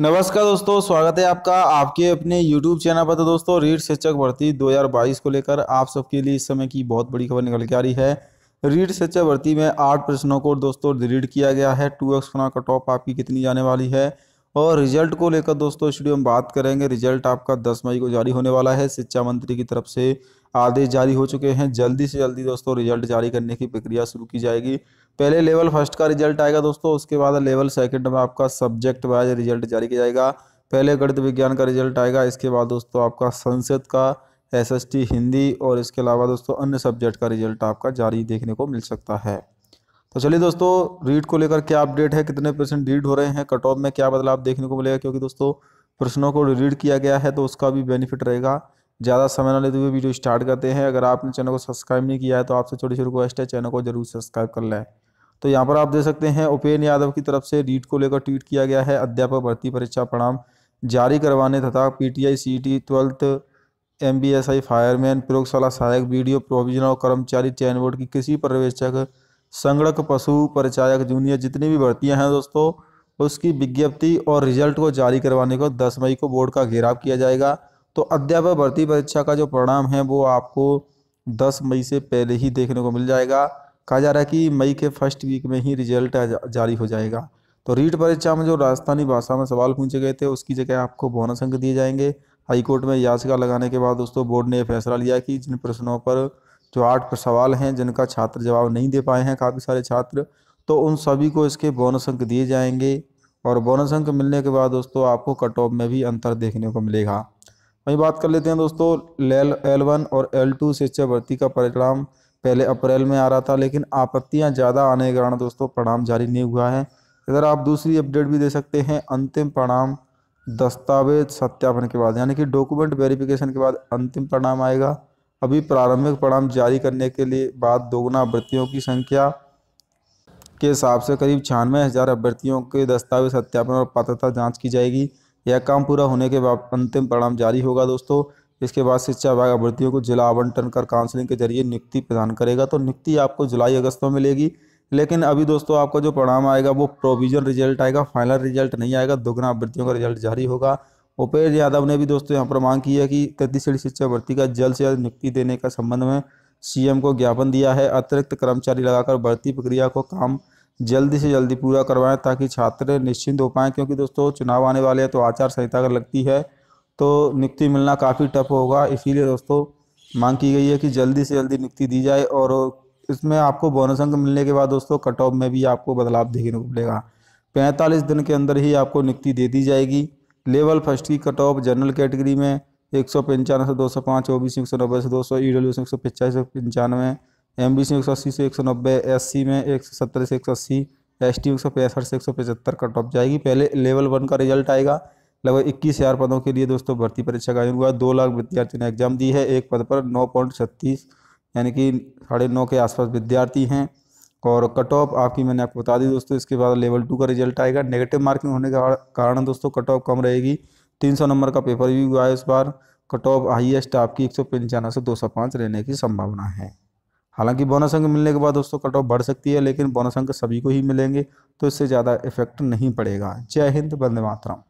नमस्कार दोस्तों स्वागत है आपका आपके अपने YouTube चैनल पर तो दोस्तों रीट शिक्षक भर्ती 2022 को लेकर आप सबके लिए इस समय की बहुत बड़ी खबर निकल के आ रही है रीट शिक्षक भर्ती में आठ प्रश्नों को दोस्तों डिलीट किया गया है टू एक्स का टॉप आपकी कितनी जाने वाली है और रिजल्ट को लेकर दोस्तों स्टूडियो में बात करेंगे रिजल्ट आपका दस मई को जारी होने वाला है शिक्षा मंत्री की तरफ से आदेश जारी हो चुके हैं जल्दी से जल्दी दोस्तों रिजल्ट जारी करने की प्रक्रिया शुरू की जाएगी पहले लेवल फर्स्ट का रिजल्ट आएगा दोस्तों उसके बाद लेवल सेकंड में आपका सब्जेक्ट वाइज रिजल्ट जारी किया जाएगा पहले गणित विज्ञान का रिजल्ट आएगा इसके बाद दोस्तों आपका संसद का एस हिंदी और इसके अलावा दोस्तों अन्य सब्जेक्ट का रिजल्ट आपका जारी देखने को मिल सकता है तो चलिए दोस्तों रीड को लेकर क्या अपडेट है कितने परसेंट रीड हो रहे हैं कट ऑफ में क्या बदलाव देखने को मिलेगा क्योंकि दोस्तों प्रश्नों को रीड किया गया है तो उसका भी बेनिफिट रहेगा ज़्यादा समय ना लेते हुए वीडियो स्टार्ट करते हैं अगर आपने चैनल को सब्सक्राइब नहीं किया है तो आपसे छोटी सी रिक्वेस्ट है चैनल को जरूर सब्सक्राइब कर लें तो यहाँ पर आप देख सकते हैं उपेन यादव की तरफ से रीट को लेकर ट्वीट किया गया है अध्यापक भर्ती परीक्षा परिणाम जारी करवाने तथा P T I C T twelfth M B S I fireman प्रयोगशाला सहायक वीडियो प्रोविजनल कर्मचारी चयन बोर्ड की कृषि प्रवेशक संगणक पशु परिचायक जूनियर जितनी भी भर्तियां हैं दोस्तों उसकी विज्ञप्ति और रिजल्ट को जारी करवाने को 10 मई को बोर्ड का घेराव किया जाएगा तो अध्यापक भर्ती परीक्षा का जो परिणाम है वो आपको दस मई से पहले ही देखने को मिल जाएगा कहा जा रहा है कि मई के फर्स्ट वीक में ही रिजल्ट जारी हो जाएगा तो रीट परीक्षा में जो राजस्थानी भाषा में सवाल पूछे गए थे उसकी जगह आपको बोनस अंक दिए जाएंगे हाईकोर्ट में याचिका लगाने के बाद दोस्तों बोर्ड ने फैसला लिया कि जिन प्रश्नों पर जो आठ सवाल हैं जिनका छात्र जवाब नहीं दे पाए हैं काफ़ी सारे छात्र तो उन सभी को इसके बोनस अंक दिए जाएंगे और बोनस अंक मिलने के बाद दोस्तों आपको कट ऑफ में भी अंतर देखने को मिलेगा वहीं बात कर लेते हैं दोस्तों लेल एल वन और एल टू शिक्षा भर्ती का परिणाम पहले अप्रैल में आ रहा था लेकिन आपत्तियां ज़्यादा आने के कारण दोस्तों परिणाम जारी नहीं हुआ है इधर आप दूसरी अपडेट भी दे सकते हैं अंतिम परिणाम दस्तावेज सत्यापन के बाद यानी कि डॉक्यूमेंट वेरिफिकेशन के बाद अंतिम परिणाम आएगा अभी प्रारंभिक परिणाम जारी करने के लिए बाद दोगुना अभ्यर्थियों की संख्या के हिसाब से करीब छियानवे हज़ार अभ्यर्थियों के दस्तावेज सत्यापन और पात्रता जांच की जाएगी यह काम पूरा होने के बाद अंतिम परिणाम जारी होगा दोस्तों इसके बाद शिक्षा विभाग अभ्यर्थियों को जिला आवंटन कर काउंसलिंग के जरिए नियुक्ति प्रदान करेगा तो नियुक्ति आपको जुलाई अगस्त में मिलेगी लेकिन अभी दोस्तों आपका जो परिणाम आएगा वो प्रोविजन रिजल्ट आएगा फाइनल रिजल्ट नहीं आएगा दोगुना अभ्यर्थियों का रिजल्ट जारी होगा उपेश यादव ने भी दोस्तों यहाँ पर मांग की है कि तैतीस श्रेणी शिक्षा भर्ती का जल्द से जल्द नियुक्ति देने का संबंध में सीएम को ज्ञापन दिया है अतिरिक्त कर्मचारी लगाकर भर्ती प्रक्रिया को काम जल्दी से जल्दी पूरा करवाएं ताकि छात्र निश्चिंत हो पाएँ क्योंकि दोस्तों चुनाव आने वाले हैं तो आचार संहिता अगर लगती है तो नियुक्ति मिलना काफ़ी टफ होगा इसीलिए दोस्तों मांग की गई है कि जल्दी से जल्दी नियुक्ति दी जाए और इसमें आपको बोनस अंक मिलने के बाद दोस्तों कट ऑफ में भी आपको बदलाव देखने को मिलेगा पैंतालीस दिन के अंदर ही आपको नियुक्ति दे दी जाएगी लेवल फर्स्ट की कट ऑफ जनरल कैटेगरी में एक सौ पंचानवे से दो सौ पाँच ओ बी एक सौ नब्बे से दो सौ ई डब्ल्यू से एक सौ पचास से पंचानवे एम बी सी एक सौ अस्सी से एक सौ नब्बे एस सी में एक सौ सत्तर से एक सौ अस्सी एस टी एक सौ पैंसठ से एक सौ पचहत्तर कट ऑफ जाएगी पहले लेवल वन का रिजल्ट आएगा लगभग इक्कीस हज़ार पदों के लिए दोस्तों भर्ती परीक्षा का आयोजन हुआ दो लाख विद्यार्थियों ने एग्जाम दी है एक पद पर नौ पॉइंट छत्तीस यानी कि साढ़े नौ के आसपास विद्यार्थी हैं और कट ऑफ आपकी मैंने आपको बता दी दोस्तों इसके बाद लेवल टू का रिजल्ट आएगा नेगेटिव मार्किंग होने के कारण दोस्तों कट ऑफ कम रहेगी तीन सौ नंबर का पेपर भी हुआ है इस बार कट ऑफ हाइएस्ट आपकी एक सौ पंचानवे से दो सौ पाँच रहने की संभावना है हालांकि बोनस अंक मिलने के बाद दोस्तों कट ऑफ बढ़ सकती है लेकिन बोनस अंक सभी को ही मिलेंगे तो इससे ज़्यादा इफेक्ट नहीं पड़ेगा जय हिंद बंद मातरम